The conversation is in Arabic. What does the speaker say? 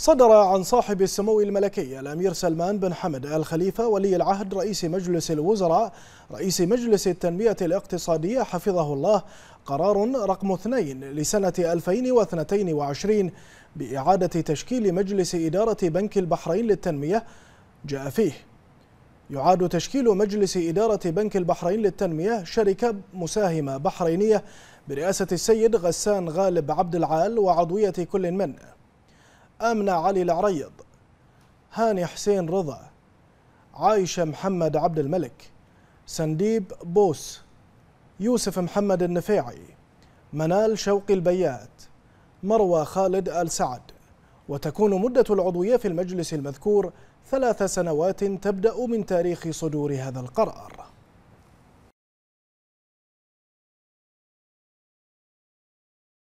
صدر عن صاحب السمو الملكي الأمير سلمان بن حمد آل خليفة ولي العهد رئيس مجلس الوزراء رئيس مجلس التنمية الاقتصادية حفظه الله قرار رقم 2 لسنة 2022 بإعادة تشكيل مجلس إدارة بنك البحرين للتنمية جاء فيه يعاد تشكيل مجلس إدارة بنك البحرين للتنمية شركة مساهمة بحرينية برئاسة السيد غسان غالب عبد العال وعضوية كل منه آمنة علي العريض هاني حسين رضا عايشة محمد عبد الملك سنديب بوس يوسف محمد النفيعي منال شوقي البيات مروى خالد آل سعد وتكون مدة العضوية في المجلس المذكور ثلاث سنوات تبدأ من تاريخ صدور هذا القرار